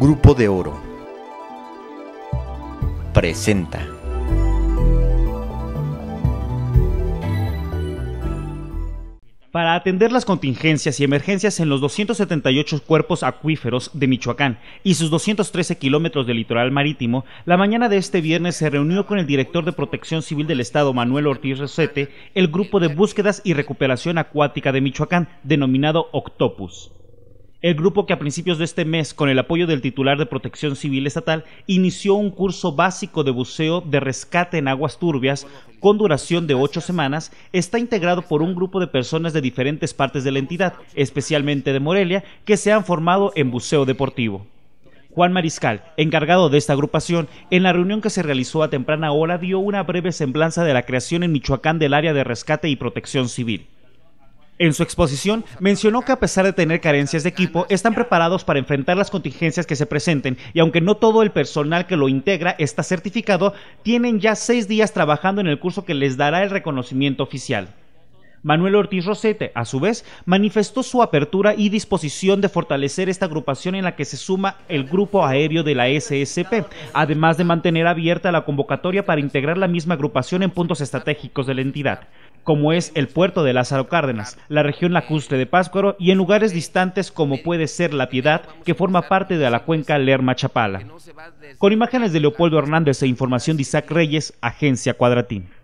Grupo de Oro presenta. Para atender las contingencias y emergencias en los 278 cuerpos acuíferos de Michoacán y sus 213 kilómetros de litoral marítimo, la mañana de este viernes se reunió con el director de Protección Civil del Estado, Manuel Ortiz Recete, el grupo de búsquedas y recuperación acuática de Michoacán, denominado Octopus. El grupo que a principios de este mes, con el apoyo del titular de Protección Civil Estatal, inició un curso básico de buceo de rescate en aguas turbias con duración de ocho semanas, está integrado por un grupo de personas de diferentes partes de la entidad, especialmente de Morelia, que se han formado en buceo deportivo. Juan Mariscal, encargado de esta agrupación, en la reunión que se realizó a temprana hora dio una breve semblanza de la creación en Michoacán del área de rescate y protección civil. En su exposición mencionó que a pesar de tener carencias de equipo, están preparados para enfrentar las contingencias que se presenten y aunque no todo el personal que lo integra está certificado, tienen ya seis días trabajando en el curso que les dará el reconocimiento oficial. Manuel Ortiz Rosete, a su vez, manifestó su apertura y disposición de fortalecer esta agrupación en la que se suma el grupo aéreo de la SSP, además de mantener abierta la convocatoria para integrar la misma agrupación en puntos estratégicos de la entidad como es el puerto de Lázaro Cárdenas, la región lacustre de Páscuaro y en lugares distantes como puede ser La Piedad, que forma parte de la cuenca Lerma-Chapala. Con imágenes de Leopoldo Hernández e información de Isaac Reyes, Agencia Cuadratín.